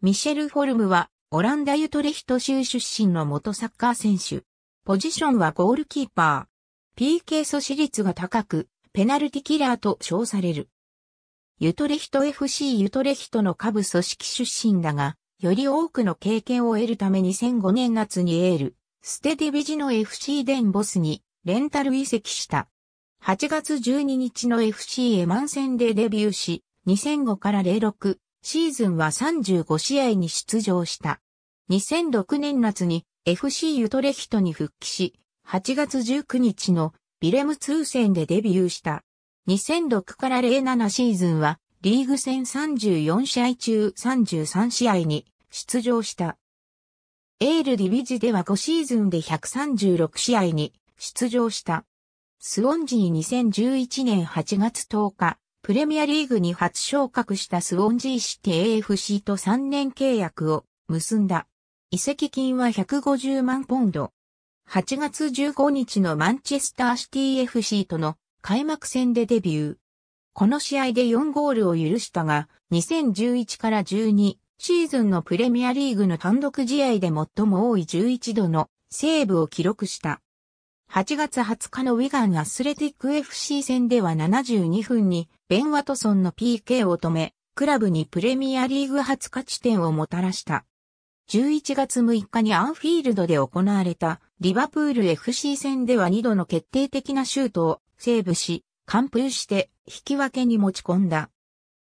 ミシェル・フォルムは、オランダ・ユトレヒト州出身の元サッカー選手。ポジションはゴールキーパー。PK 阻止率が高く、ペナルティキラーと称される。ユトレヒト FC ユトレヒトの下部組織出身だが、より多くの経験を得るため2005年夏にエール、ステディビジの FC デンボスにレンタル移籍した。8月12日の FC エマン戦でデビューし、2005から06、シーズンは35試合に出場した。2006年夏に FC ユトレヒトに復帰し、8月19日のビレム通戦でデビューした。2006から07シーズンはリーグ戦34試合中33試合に出場した。エールディビジでは5シーズンで136試合に出場した。スウォンジー2011年8月10日、プレミアリーグに初昇格したスウォンジーシティ AFC と3年契約を結んだ。移籍金は150万ポンド。8月15日のマンチェスターシティ FC との開幕戦でデビュー。この試合で4ゴールを許したが、2011から12シーズンのプレミアリーグの単独試合で最も多い11度のセーブを記録した。8月20日のウィガンアスレティック FC 戦では72分にベン・ワトソンの PK を止め、クラブにプレミアリーグ初勝ち点をもたらした。11月6日にアンフィールドで行われたリバプール FC 戦では2度の決定的なシュートをセーブし、完封して引き分けに持ち込んだ。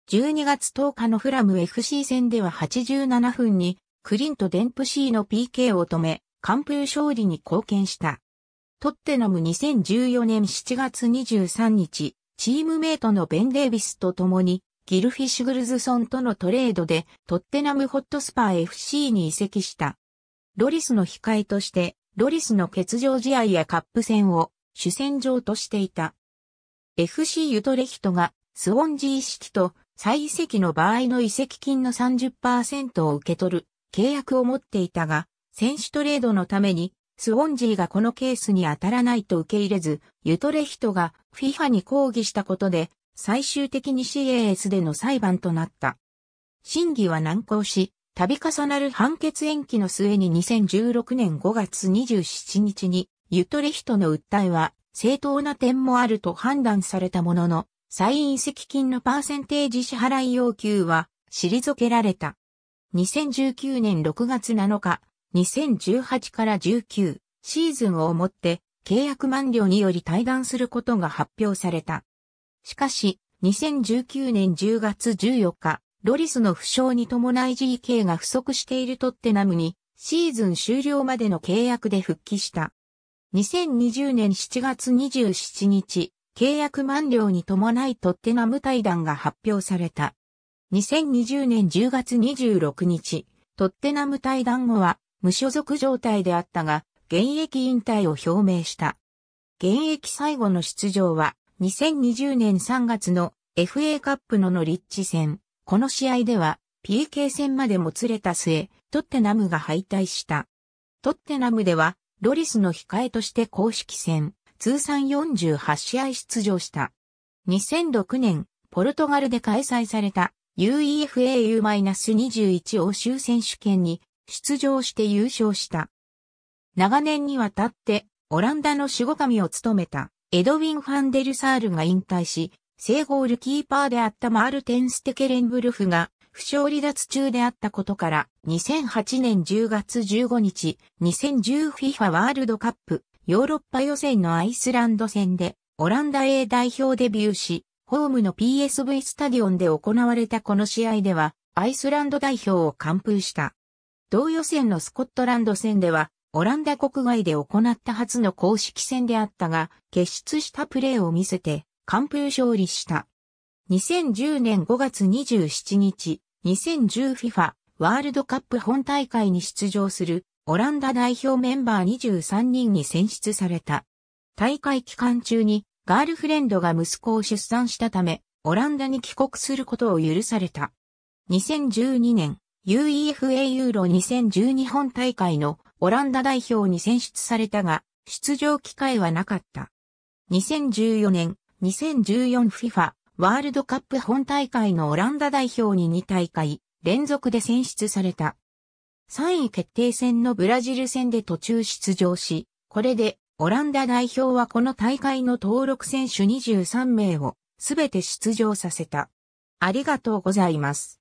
12月10日のフラム FC 戦では87分にクリント・デンプシーの PK を止め、完封勝利に貢献した。トッテナム2014年7月23日、チームメイトのベン・デイビスと共に、ギルフィッシュグルズソンとのトレードで、トッテナムホットスパー FC に移籍した。ロリスの控えとして、ロリスの欠場試合やカップ戦を主戦場としていた。FC ユトレヒトがスウォンジー式と再移籍の場合の移籍金の30%を受け取る契約を持っていたが、選手トレードのためにスウォンジーがこのケースに当たらないと受け入れず、ユトレヒトが FIFA に抗議したことで、最終的に CAS での裁判となった。審議は難航し、度重なる判決延期の末に2016年5月27日に、ユトレヒトの訴えは、正当な点もあると判断されたものの、再印籍金のパーセンテージ支払い要求は、退けられた。2019年6月7日、2018から19シーズンをもって契約満了により退団することが発表された。しかし、2019年10月14日、ロリスの負傷に伴い GK が不足しているトッテナムに、シーズン終了までの契約で復帰した。2020年7月27日、契約満了に伴いトッテナム退団が発表された。2020年10月26日、トッテナム退団後は、無所属状態であったが、現役引退を表明した。現役最後の出場は、2020年3月の FA カップのノリッチ戦。この試合では、PK 戦までもつれた末、トッテナムが敗退した。トッテナムでは、ロリスの控えとして公式戦、通算48試合出場した。2006年、ポルトガルで開催された UEFA U-21 欧州選手権に出場して優勝した。長年にわたって、オランダの守護神を務めた、エドウィン・ファンデルサールが引退し、正ゴールキーパーであったマール・テンステケレンブルフが、負傷離脱中であったことから、2008年10月15日、2010FIFA ワールドカップ、ヨーロッパ予選のアイスランド戦で、オランダ A 代表デビューし、ホームの PSV スタディオンで行われたこの試合では、アイスランド代表を完封した。同予選のスコットランド戦では、オランダ国外で行った初の公式戦であったが、傑出したプレーを見せて、完封勝利した。2010年5月27日、2010FIFA ワールドカップ本大会に出場するオランダ代表メンバー23人に選出された。大会期間中にガールフレンドが息子を出産したため、オランダに帰国することを許された。2012年、UEFA ユーロ2 0 1 2本大会のオランダ代表に選出されたが、出場機会はなかった。2014年、2014FIFA ワールドカップ本大会のオランダ代表に2大会連続で選出された。3位決定戦のブラジル戦で途中出場し、これでオランダ代表はこの大会の登録選手23名をすべて出場させた。ありがとうございます。